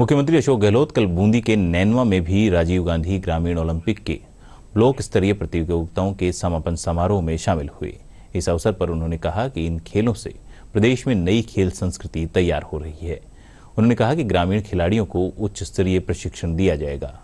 मुख्यमंत्री अशोक गहलोत कल बूंदी के नैनवा में भी राजीव गांधी ग्रामीण ओलंपिक के ब्लॉक स्तरीय प्रतियोगिताओं के समापन समारोह में शामिल हुए इस अवसर पर उन्होंने कहा कि इन खेलों से प्रदेश में नई खेल संस्कृति तैयार हो रही है उन्होंने कहा कि ग्रामीण खिलाड़ियों को उच्च स्तरीय प्रशिक्षण दिया जाएगा